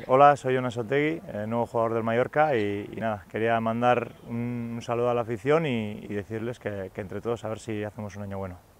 Eh, hola, soy Jonas Otegui, eh, nuevo jugador del Mallorca y, nada, quería mandar un, saludo a la afición y, decirles que, que entre todos a ver si hacemos un año bueno.